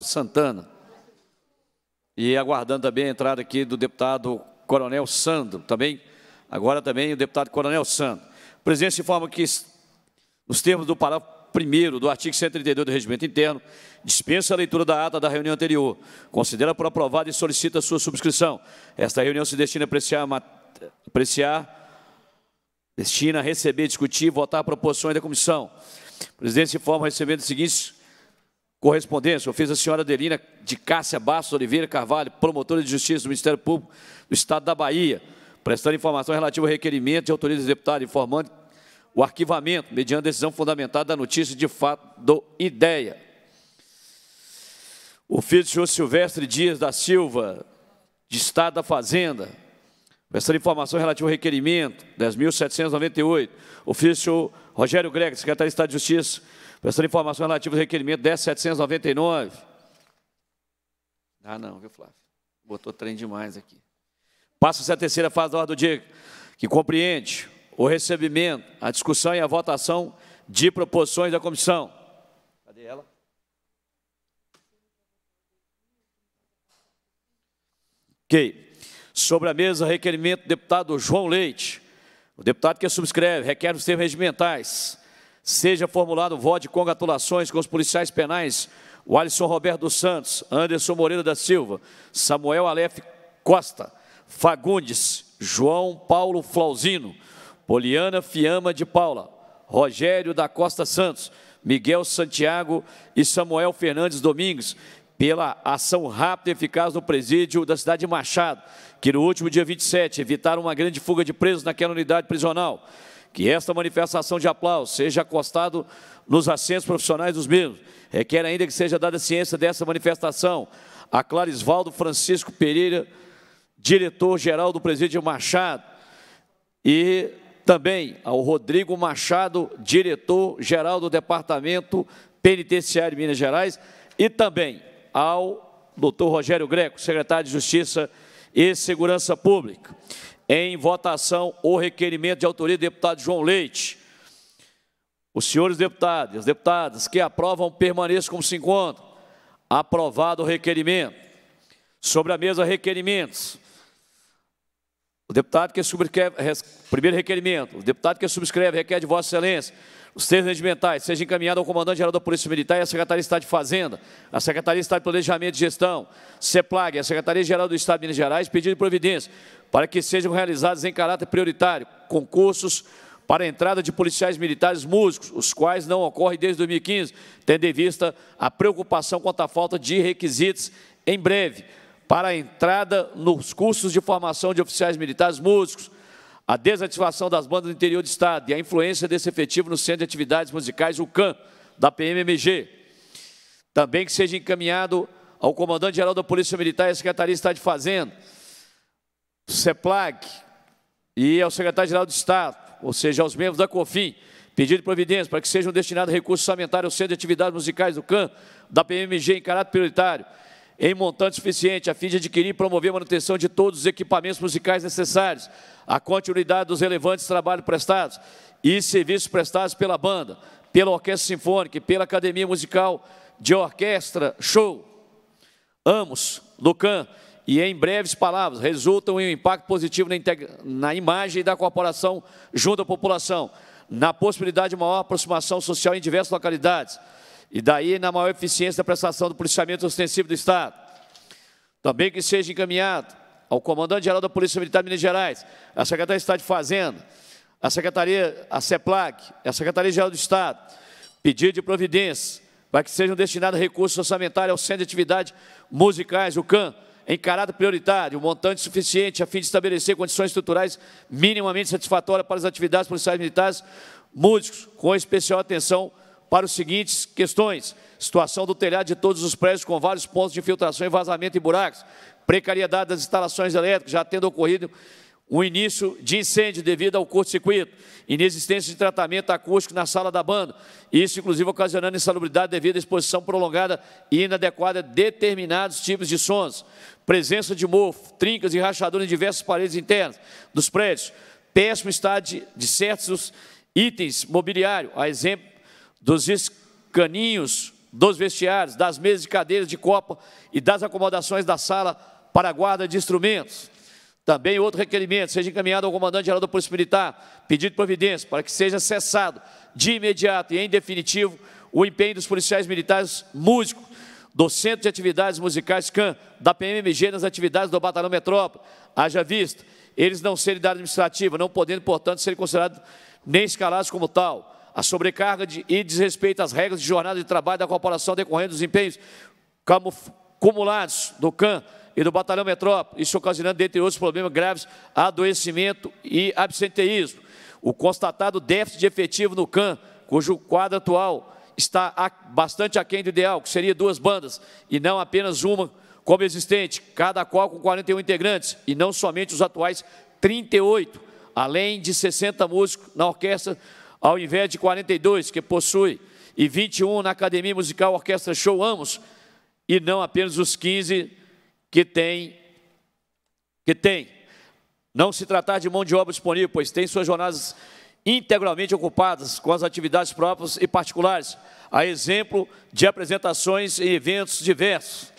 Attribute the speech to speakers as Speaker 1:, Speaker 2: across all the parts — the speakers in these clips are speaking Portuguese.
Speaker 1: Santana. E aguardando também a entrada aqui do deputado Coronel Sandro, também. Agora também o deputado Coronel Sandro. O presidente informa que, nos termos do parágrafo 1 do artigo 132 do Regimento Interno, dispensa a leitura da ata da reunião anterior, considera por aprovada e solicita sua subscrição. Esta reunião se destina a apreciar, apreciar destina a receber, discutir e votar proposições da comissão. O presidente informa recebendo os seguintes Correspondência, ofício da senhora Adelina de Cássia Bastos Oliveira Carvalho, promotora de justiça do Ministério Público do Estado da Bahia, prestando informação relativa ao requerimento de autoriza o deputado informando o arquivamento, mediante decisão fundamentada da notícia de fato do IDEA. Ofício do senhor Silvestre Dias da Silva, de Estado da Fazenda, prestando informação relativa ao requerimento 10.798. Ofício Rogério Greco, secretário de Estado de Justiça, Prestação informação informações relativas ao requerimento 10799. Ah, não, viu, Flávio? Botou trem demais aqui. Passa-se a terceira fase da ordem do dia, que compreende o recebimento, a discussão e a votação de proposições da comissão. Cadê ela? Ok. Sobre a mesa, requerimento do deputado João Leite. O deputado que subscreve, requer os termos regimentais Seja formulado voto de congratulações com os policiais penais o Alisson Roberto dos Santos, Anderson Moreira da Silva, Samuel Aleph Costa, Fagundes, João Paulo Flauzino, Poliana Fiama de Paula, Rogério da Costa Santos, Miguel Santiago e Samuel Fernandes Domingos, pela ação rápida e eficaz no presídio da cidade de Machado, que no último dia 27 evitaram uma grande fuga de presos naquela unidade prisional que esta manifestação de aplauso seja acostado nos assentos profissionais dos mesmos. Requer ainda que seja dada ciência dessa manifestação a Clarisvaldo Francisco Pereira, diretor-geral do presídio Machado, e também ao Rodrigo Machado, diretor-geral do Departamento Penitenciário de Minas Gerais, e também ao doutor Rogério Greco, secretário de Justiça e Segurança Pública em votação o requerimento de autoria do deputado João Leite. Os senhores deputados e as deputadas que aprovam permaneçam como se encontram. Aprovado o requerimento. Sobre a mesa, requerimentos. O deputado que subscreve, primeiro requerimento, o deputado que subscreve requer de Vossa Excelência os três regimentais seja encaminhado ao comandante-geral da Polícia Militar e à Secretaria de Estado de Fazenda, à Secretaria de Estado de Planejamento e Gestão, CEPLAG, à Secretaria-Geral do Estado de Minas Gerais, pedido de providência para que sejam realizados em caráter prioritário concursos para a entrada de policiais militares músicos, os quais não ocorrem desde 2015, tendo em vista a preocupação quanto à falta de requisitos em breve para a entrada nos cursos de formação de oficiais militares músicos, a desativação das bandas do interior do Estado e a influência desse efetivo no Centro de Atividades Musicais, o CAM, da PMMG. Também que seja encaminhado ao Comandante-Geral da Polícia Militar e à Secretaria de Estado de Fazenda, CEPLAG e ao secretário-geral de Estado, ou seja, aos membros da COFIM, pedido de providência para que sejam destinados recursos orçamentários ao Centro de Atividades Musicais do CAM, da PMG em caráter prioritário, em montante suficiente, a fim de adquirir e promover a manutenção de todos os equipamentos musicais necessários, a continuidade dos relevantes trabalhos prestados e serviços prestados pela banda, pela Orquestra Sinfônica e pela Academia Musical de Orquestra Show. Amos, CAM, e, em breves palavras, resultam em um impacto positivo na, na imagem da corporação junto à população, na possibilidade de maior aproximação social em diversas localidades, e daí na maior eficiência da prestação do policiamento ostensivo do Estado. Também que seja encaminhado ao comandante-geral da Polícia Militar de Minas Gerais, à Secretaria de Estado de Fazenda, à Secretaria, à CEPLAC, à Secretaria-Geral do Estado, pedido de providência para que sejam destinados recursos orçamentários ao Centro de Atividades Musicais, o CAM, em caráter prioritário, um montante suficiente a fim de estabelecer condições estruturais minimamente satisfatórias para as atividades policiais militares músicos, com especial atenção para as seguintes questões. Situação do telhado de todos os prédios com vários pontos de infiltração e vazamento e buracos. Precariedade das instalações elétricas, já tendo ocorrido um início de incêndio devido ao curto-circuito, inexistência de tratamento acústico na sala da banda, isso inclusive ocasionando insalubridade devido à exposição prolongada e inadequada a determinados tipos de sons, presença de mofo, trincas e rachaduras em diversas paredes internas dos prédios, péssimo estado de, de certos itens mobiliário, a exemplo dos escaninhos dos vestiários, das mesas de cadeiras de copa e das acomodações da sala para guarda de instrumentos. Também outro requerimento, seja encaminhado ao comandante-geral da Polícia Militar, pedido de providência para que seja cessado de imediato e em definitivo o empenho dos policiais militares músicos do Centro de Atividades Musicais CAN, da PMMG nas atividades do Batalhão Metrópole. Haja visto eles não serem da administrativa, não podendo, portanto, serem considerados nem escalados como tal. A sobrecarga de, e desrespeito às regras de jornada de trabalho da corporação decorrendo dos empenhos cumulados do CAN e do Batalhão Metrópole, isso ocasionando, dentre outros problemas graves, adoecimento e absenteísmo. O constatado déficit de efetivo no CAN, cujo quadro atual está bastante aquém do ideal, que seria duas bandas, e não apenas uma como existente, cada qual com 41 integrantes, e não somente os atuais 38, além de 60 músicos na orquestra, ao invés de 42 que possui, e 21 na Academia Musical Orquestra Show Amos, e não apenas os 15 que tem, que tem, não se tratar de mão de obra disponível, pois tem suas jornadas integralmente ocupadas com as atividades próprias e particulares, a exemplo de apresentações e eventos diversos.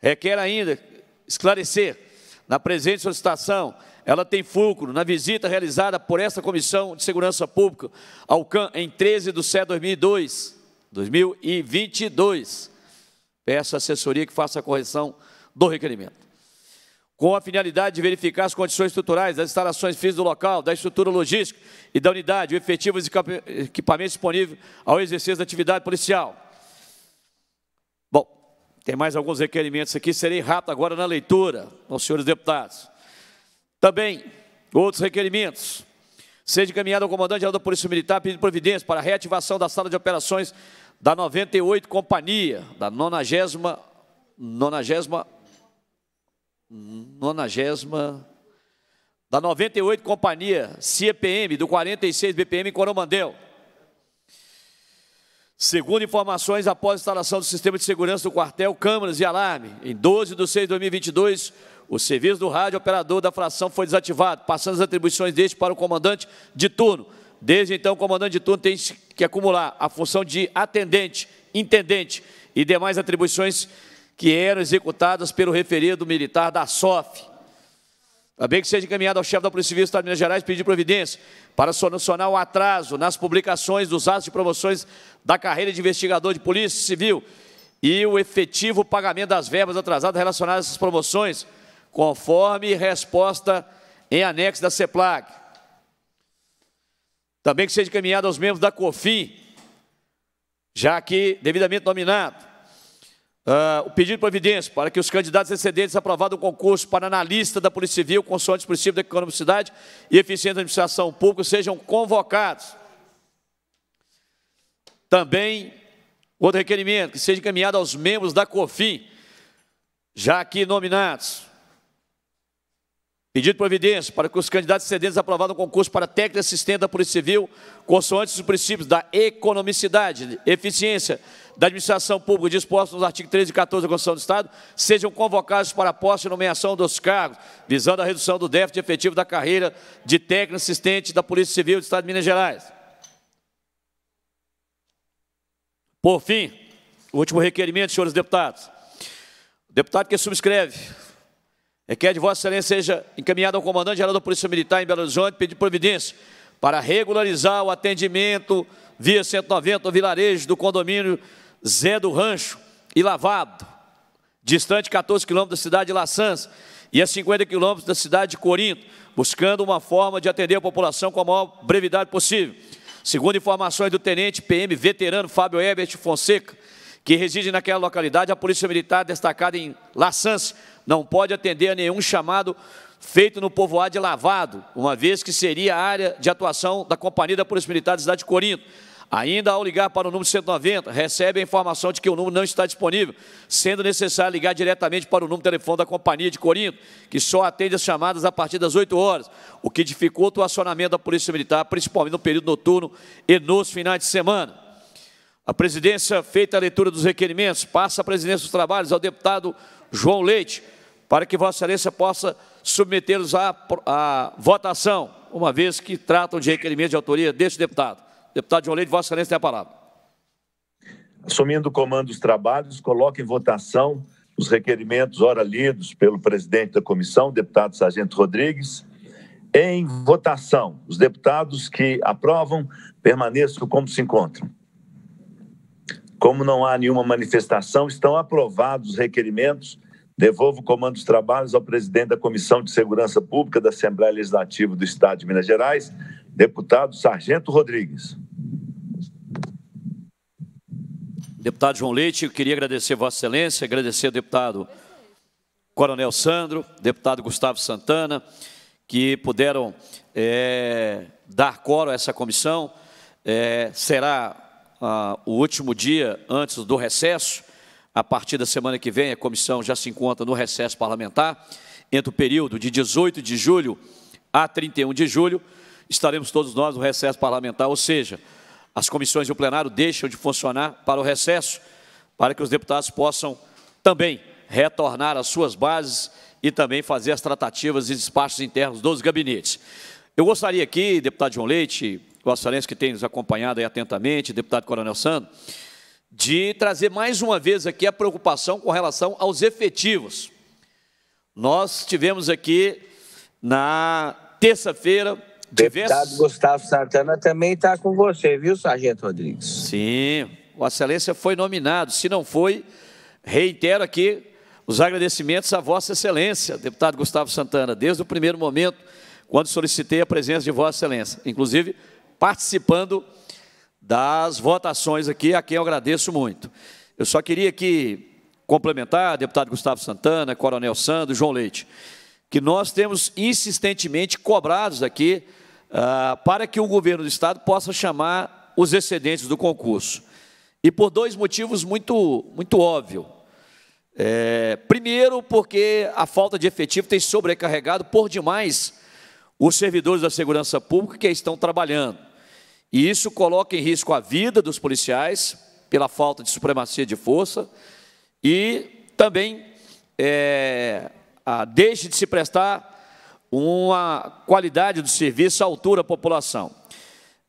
Speaker 1: Requer ainda esclarecer, na presente solicitação, ela tem fulcro na visita realizada por esta Comissão de Segurança Pública ao CAN em 13 de setembro de 2022. Peço à assessoria que faça a correção do requerimento. Com a finalidade de verificar as condições estruturais das instalações físicas do local, da estrutura logística e da unidade, o efetivo e equipamento disponível ao exercício da atividade policial. Bom, tem mais alguns requerimentos aqui, serei rápido agora na leitura, aos senhores deputados. Também, outros requerimentos. Seja encaminhado ao comandante da Polícia Militar pedindo providência para a reativação da sala de operações da 98 Companhia, da 98 90 da 98 Companhia CPM do 46 BPM em Coromandel. Segundo informações, após a instalação do sistema de segurança do quartel, câmeras e alarme, em 12 de 6 de 2022, o serviço do rádio operador da fração foi desativado, passando as atribuições deste para o comandante de turno. Desde então, o comandante de turno tem que acumular a função de atendente, intendente e demais atribuições que eram executadas pelo referido militar da SOF. Também que seja encaminhado ao chefe da Polícia Civil do Estado de Minas Gerais pedir providência para solucionar o atraso nas publicações dos atos de promoções da carreira de investigador de Polícia Civil e o efetivo pagamento das verbas atrasadas relacionadas a essas promoções, conforme resposta em anexo da CEPLAG. Também que seja encaminhado aos membros da COFIN, já que devidamente nominado, Uh, o pedido de providência para que os candidatos excedentes aprovados do concurso para analista da Polícia Civil, consoante os princípios da economicidade e eficiência da administração pública sejam convocados. Também, outro requerimento, que seja encaminhado aos membros da COFIM, já aqui nominados, Pedido providência para que os candidatos cedentes aprovados no concurso para técnica assistente da Polícia Civil, consoante os princípios da economicidade, eficiência da administração pública dispostos nos artigos 13 e 14 da Constituição do Estado, sejam convocados para a posse e nomeação dos cargos, visando a redução do déficit efetivo da carreira de técnico assistente da Polícia Civil do Estado de Minas Gerais. Por fim, o último requerimento, senhores deputados. O deputado que subscreve Requer é de Vossa Excelência seja encaminhado ao comandante-geral da Polícia Militar em Belo Horizonte, pedir providência para regularizar o atendimento via 190 ao vilarejo do condomínio Zé do Rancho e Lavado, distante 14 quilômetros da cidade de Laçãs e a 50 quilômetros da cidade de Corinto, buscando uma forma de atender a população com a maior brevidade possível. Segundo informações do tenente PM veterano Fábio Herbert Fonseca, que reside naquela localidade, a Polícia Militar destacada em Laçãs não pode atender a nenhum chamado feito no povoado de Lavado, uma vez que seria a área de atuação da Companhia da Polícia Militar da cidade de Corinto. Ainda ao ligar para o número 190, recebe a informação de que o número não está disponível, sendo necessário ligar diretamente para o número de telefone da Companhia de Corinto, que só atende as chamadas a partir das 8 horas, o que dificulta o acionamento da Polícia Militar, principalmente no período noturno e nos finais de semana. A presidência, feita a leitura dos requerimentos, passa a presidência dos trabalhos ao deputado João Leite, para que Vossa Excelência possa submetê-los à, à, votação, uma vez que tratam de requerimento de autoria deste deputado. Deputado João Leite, Vossa Excelência tem a palavra. Assumindo o comando dos trabalhos, coloco em votação os requerimentos ora lidos pelo presidente da comissão, deputado Sargento Rodrigues. Em votação, os deputados que aprovam permaneçam como se encontram. Como não há nenhuma manifestação, estão aprovados os requerimentos Devolvo o comando dos trabalhos ao presidente da Comissão de Segurança Pública da Assembleia Legislativa do Estado de Minas Gerais, deputado Sargento Rodrigues. Deputado João Leite, eu queria agradecer Vossa Excelência, agradecer ao deputado Coronel Sandro, deputado Gustavo Santana, que puderam é, dar coro a essa comissão. É, será ah, o último dia antes do recesso, a partir da semana que vem, a comissão já se encontra no recesso parlamentar. Entre o período de 18 de julho a 31 de julho, estaremos todos nós no recesso parlamentar, ou seja, as comissões e o plenário deixam de funcionar para o recesso, para que os deputados possam também retornar às suas bases e também fazer as tratativas e despachos internos dos gabinetes. Eu gostaria aqui, deputado João Leite, o Vossa Excelência que tem nos acompanhado atentamente, deputado Coronel Sando, de trazer mais uma vez aqui a preocupação com relação aos efetivos. Nós tivemos aqui na terça-feira diversos... Deputado Gustavo Santana também está com você, viu, Sargento Rodrigues? Sim, O Excelência foi nominado. Se não foi, reitero aqui os agradecimentos à Vossa Excelência, deputado Gustavo Santana, desde o primeiro momento, quando solicitei a presença de Vossa Excelência, inclusive participando das votações aqui, a quem eu agradeço muito. Eu só queria que complementar, deputado Gustavo Santana, Coronel Sandro, João Leite, que nós temos insistentemente cobrados aqui ah, para que o governo do Estado possa chamar os excedentes do concurso. E por dois motivos muito, muito óbvios. É, primeiro, porque a falta de efetivo tem sobrecarregado por demais os servidores da segurança pública que estão trabalhando. E isso coloca em risco a vida dos policiais, pela falta de supremacia de força, e também é, a, deixe de se prestar uma qualidade do serviço à altura da população.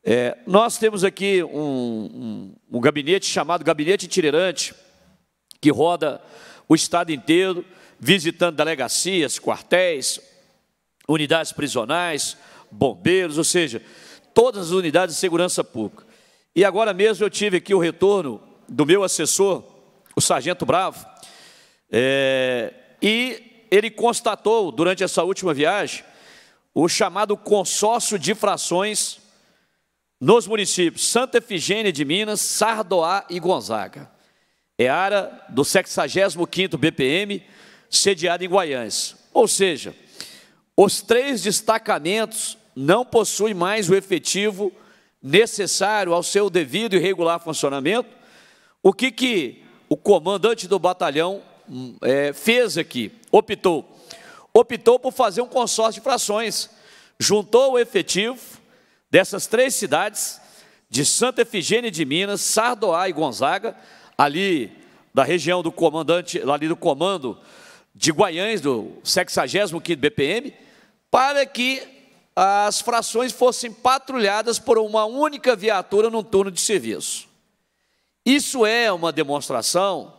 Speaker 1: É, nós temos aqui um, um, um gabinete chamado Gabinete Itinerante, que roda o Estado inteiro, visitando delegacias, quartéis, unidades prisionais, bombeiros, ou seja, todas as unidades de segurança pública. E agora mesmo eu tive aqui o retorno do meu assessor, o Sargento Bravo, é, e ele constatou durante essa última viagem o chamado consórcio de frações nos municípios Santa Efigênia de Minas, Sardoá e Gonzaga. É área do 65º BPM, sediada em Guaiães. Ou seja, os três destacamentos não possui mais o efetivo necessário ao seu devido e regular funcionamento. O que, que o comandante do batalhão hum, é, fez aqui? Optou. Optou por fazer um consórcio de frações. Juntou o efetivo dessas três cidades, de Santa Efigênia de Minas, Sardoá e Gonzaga, ali da região do comandante, ali do comando de Guaiães, do 65º BPM, para que as frações fossem patrulhadas por uma única viatura num turno de serviço. Isso é uma demonstração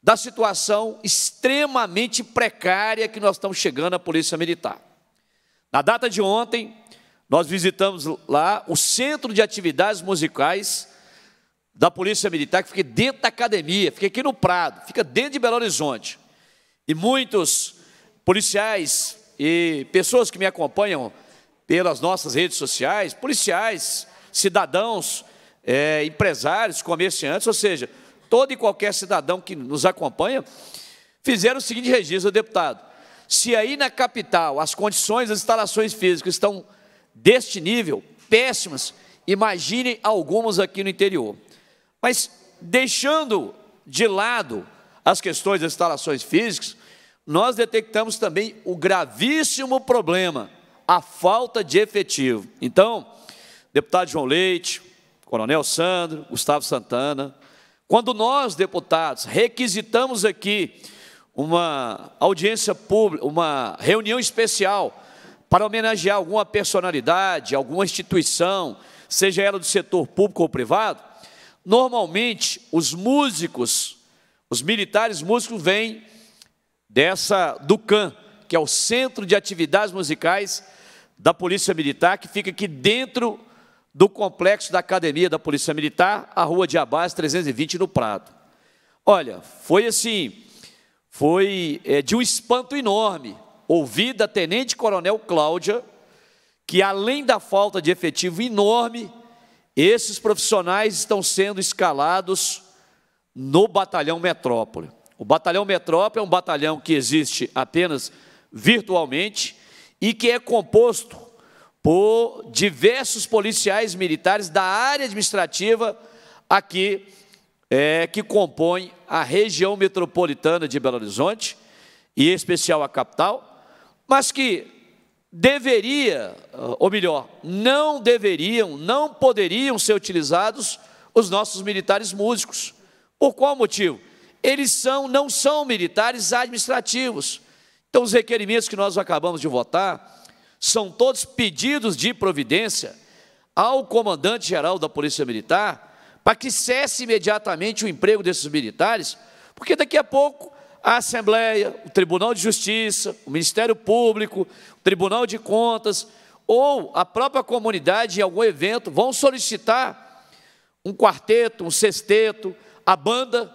Speaker 1: da situação extremamente precária que nós estamos chegando à Polícia Militar. Na data de ontem, nós visitamos lá o Centro de Atividades Musicais da Polícia Militar, que fica dentro da academia, fica aqui no Prado, fica dentro de Belo Horizonte. E muitos policiais e pessoas que me acompanham pelas nossas redes sociais, policiais, cidadãos, é, empresários, comerciantes, ou seja, todo e qualquer cidadão que nos acompanha, fizeram o seguinte registro, deputado. Se aí na capital as condições das instalações físicas estão deste nível, péssimas, imagine algumas aqui no interior. Mas deixando de lado as questões das instalações físicas, nós detectamos também o gravíssimo problema a falta de efetivo. Então, deputado João Leite, Coronel Sandro, Gustavo Santana, quando nós, deputados, requisitamos aqui uma audiência pública, uma reunião especial para homenagear alguma personalidade, alguma instituição, seja ela do setor público ou privado, normalmente os músicos, os militares músicos vêm dessa do CAN, que é o Centro de Atividades Musicais da Polícia Militar, que fica aqui dentro do complexo da Academia da Polícia Militar, a Rua de Abás 320, no Prado. Olha, foi assim, foi é, de um espanto enorme ouvir da Tenente Coronel Cláudia que, além da falta de efetivo enorme, esses profissionais estão sendo escalados no Batalhão Metrópole. O Batalhão Metrópole é um batalhão que existe apenas virtualmente, e que é composto por diversos policiais militares da área administrativa aqui, é, que compõe a região metropolitana de Belo Horizonte, e em especial a capital, mas que deveria, ou melhor, não deveriam, não poderiam ser utilizados os nossos militares músicos. Por qual motivo? Eles são, não são militares administrativos. Então, os requerimentos que nós acabamos de votar são todos pedidos de providência ao comandante-geral da Polícia Militar para que cesse imediatamente o emprego desses militares, porque daqui a pouco a Assembleia, o Tribunal de Justiça, o Ministério Público, o Tribunal de Contas ou a própria comunidade em algum evento vão solicitar um quarteto, um sexteto, a banda,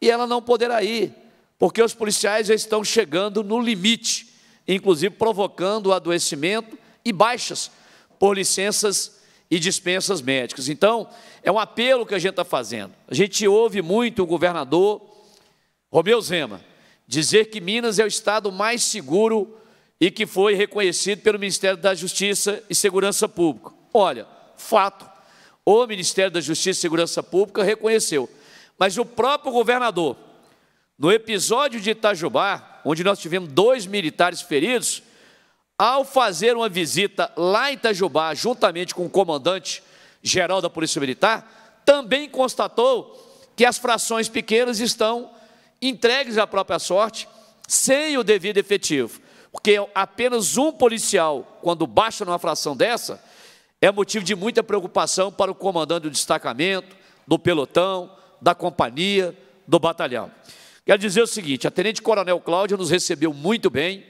Speaker 1: e ela não poderá ir porque os policiais já estão chegando no limite, inclusive provocando adoecimento e baixas por licenças e dispensas médicas. Então, é um apelo que a gente está fazendo. A gente ouve muito o governador Romeu Zema dizer que Minas é o estado mais seguro e que foi reconhecido pelo Ministério da Justiça e Segurança Pública. Olha, fato, o Ministério da Justiça e Segurança Pública reconheceu, mas o próprio governador no episódio de Itajubá, onde nós tivemos dois militares feridos, ao fazer uma visita lá em Itajubá, juntamente com o comandante geral da Polícia Militar, também constatou que as frações pequenas estão entregues à própria sorte, sem o devido efetivo. Porque apenas um policial, quando baixa numa fração dessa, é motivo de muita preocupação para o comandante do destacamento, do pelotão, da companhia, do batalhão. Quero dizer o seguinte: a Tenente Coronel Cláudia nos recebeu muito bem,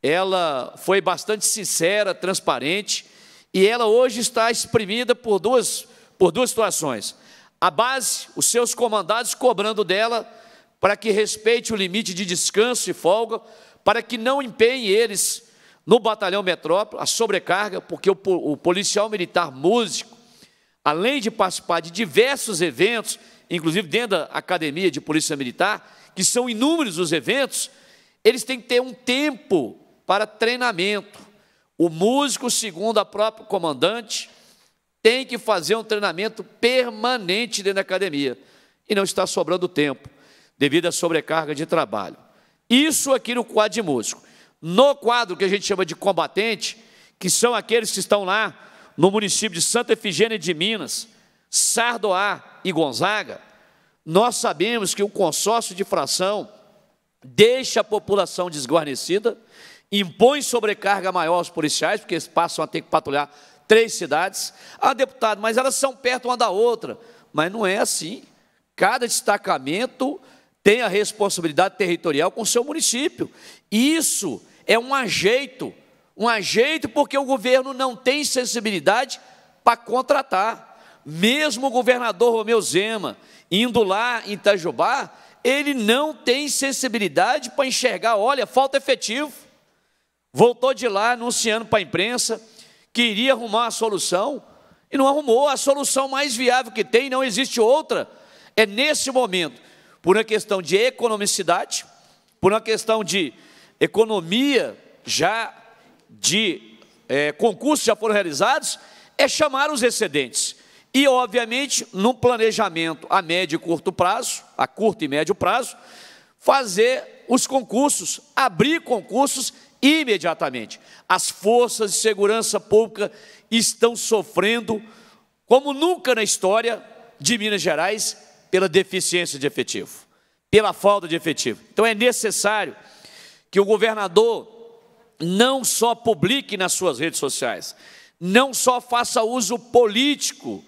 Speaker 1: ela foi bastante sincera, transparente, e ela hoje está exprimida por duas, por duas situações. A base, os seus comandados cobrando dela para que respeite o limite de descanso e folga, para que não empenhe eles no batalhão metrópole a sobrecarga, porque o, o policial militar músico, além de participar de diversos eventos, inclusive dentro da academia de polícia militar, que são inúmeros os eventos, eles têm que ter um tempo para treinamento. O músico, segundo a própria comandante, tem que fazer um treinamento permanente dentro da academia. E não está sobrando tempo, devido à sobrecarga de trabalho. Isso aqui no quadro de músico. No quadro que a gente chama de combatente, que são aqueles que estão lá no município de Santa Efigênia de Minas, Sardoá e Gonzaga, nós sabemos que o consórcio de fração deixa a população desguarnecida, impõe sobrecarga maior aos policiais, porque eles passam a ter que patrulhar três cidades. Ah, deputado, mas elas são perto uma da outra. Mas não é assim. Cada destacamento tem a responsabilidade territorial com o seu município. Isso é um ajeito, um ajeito porque o governo não tem sensibilidade para contratar. Mesmo o governador Romeu Zema, indo lá em Itajubá, ele não tem sensibilidade para enxergar, olha, falta efetivo. Voltou de lá anunciando para a imprensa que iria arrumar a solução e não arrumou. A solução mais viável que tem, não existe outra, é nesse momento, por uma questão de economicidade, por uma questão de economia já de é, concursos já foram realizados, é chamar os excedentes. E, obviamente, no planejamento a médio e curto prazo, a curto e médio prazo, fazer os concursos, abrir concursos imediatamente. As forças de segurança pública estão sofrendo, como nunca na história de Minas Gerais, pela deficiência de efetivo, pela falta de efetivo. Então, é necessário que o governador não só publique nas suas redes sociais, não só faça uso político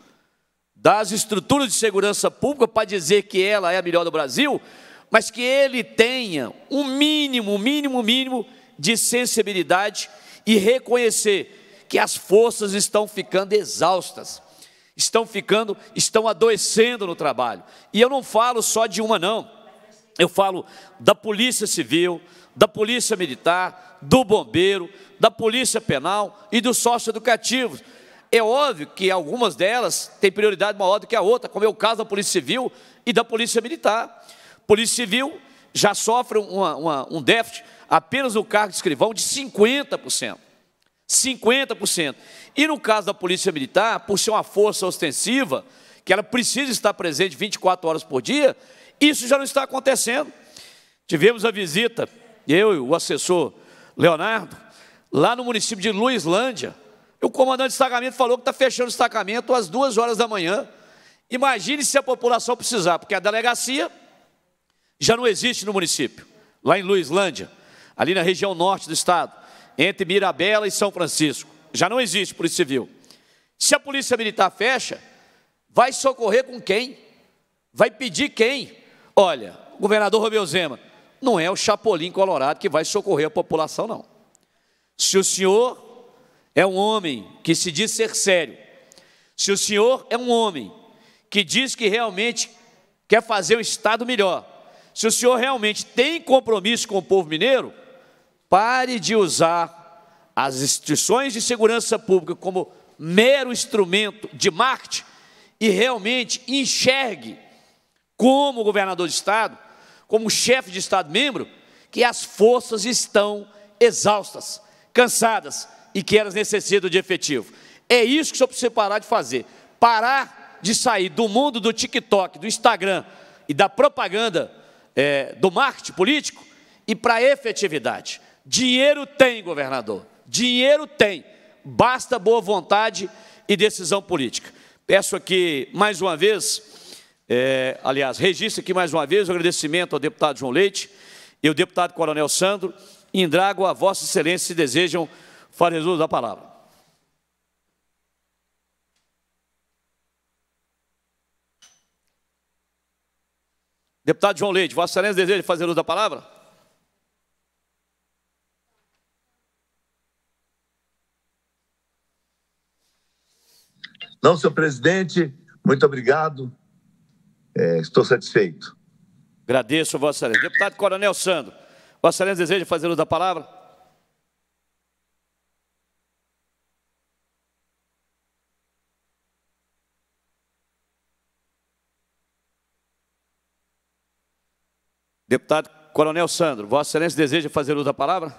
Speaker 1: das estruturas de segurança pública para dizer que ela é a melhor do Brasil, mas que ele tenha um mínimo, mínimo, mínimo de sensibilidade e reconhecer que as forças estão ficando exaustas, estão ficando, estão adoecendo no trabalho. E eu não falo só de uma não. Eu falo da Polícia Civil, da Polícia Militar, do Bombeiro, da Polícia Penal e do Sócio Educativo. É óbvio que algumas delas têm prioridade maior do que a outra, como é o caso da Polícia Civil e da Polícia Militar. Polícia Civil já sofre uma, uma, um déficit, apenas no cargo de escrivão, de 50%. 50%. E no caso da Polícia Militar, por ser uma força ostensiva, que ela precisa estar presente 24 horas por dia, isso já não está acontecendo. Tivemos a visita, eu e o assessor Leonardo, lá no município de Luislândia, o comandante de destacamento falou que está fechando o destacamento às duas horas da manhã. Imagine se a população precisar, porque a delegacia já não existe no município, lá em Luislândia, ali na região norte do estado, entre Mirabela e São Francisco. Já não existe Polícia Civil. Se a Polícia Militar fecha, vai socorrer com quem? Vai pedir quem? Olha, o governador Romeu Zema, não é o Chapolin Colorado que vai socorrer a população, não. Se o senhor é um homem que se diz ser sério, se o senhor é um homem que diz que realmente quer fazer um Estado melhor, se o senhor realmente tem compromisso com o povo mineiro, pare de usar as instituições de segurança pública como mero instrumento de marketing e realmente enxergue como governador de Estado, como chefe de Estado membro, que as forças estão exaustas, cansadas, e que elas necessitam de efetivo. É isso que o senhor precisa parar de fazer. Parar de sair do mundo do TikTok, do Instagram e da propaganda é, do marketing político e para a efetividade. Dinheiro tem, governador. Dinheiro tem. Basta boa vontade e decisão política. Peço aqui mais uma vez, é, aliás, registro aqui mais uma vez o agradecimento ao deputado João Leite e ao deputado Coronel Sandro. Indrago a Vossa Excelência se desejam Faz da palavra. Deputado João Leite, Vossa Excelência deseja fazer uso da palavra? Não, senhor presidente, muito obrigado. É, estou satisfeito. Agradeço, Vossa Excelência. Deputado Coronel Sandro, Vossa Excelência deseja fazer uso da palavra? Deputado Coronel Sandro, Vossa Excelência deseja fazer uso da palavra?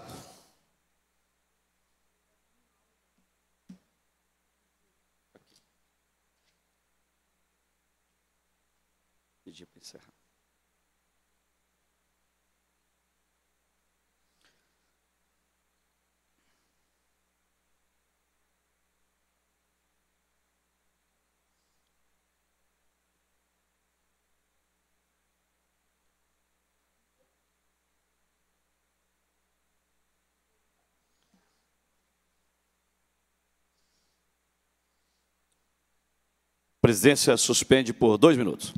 Speaker 1: presidência suspende por dois minutos.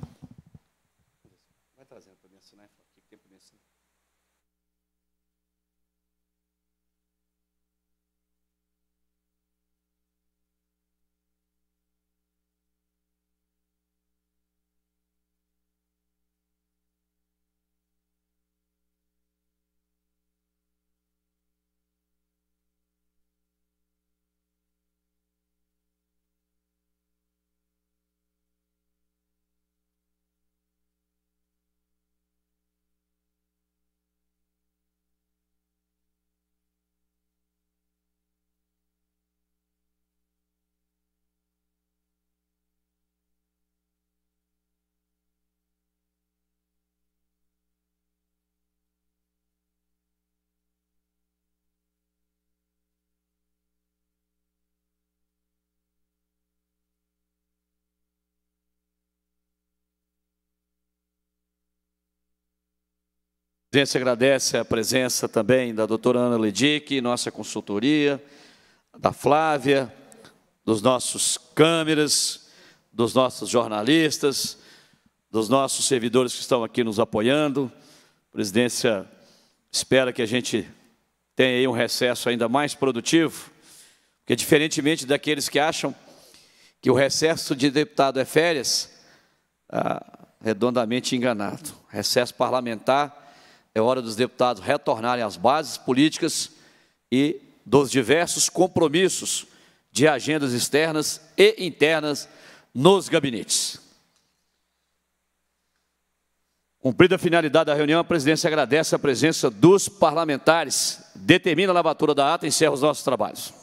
Speaker 1: A gente agradece a presença também da doutora Ana Ledic, nossa consultoria, da Flávia, dos nossos câmeras, dos nossos jornalistas, dos nossos servidores que estão aqui nos apoiando. A presidência espera que a gente tenha aí um recesso ainda mais produtivo, porque diferentemente daqueles que acham que o recesso de deputado é férias, ah, redondamente enganado. Recesso parlamentar é hora dos deputados retornarem às bases políticas e dos diversos compromissos de agendas externas e internas nos gabinetes. Cumprida a finalidade da reunião, a presidência agradece a presença dos parlamentares, determina a lavatura da ata e encerra os nossos trabalhos.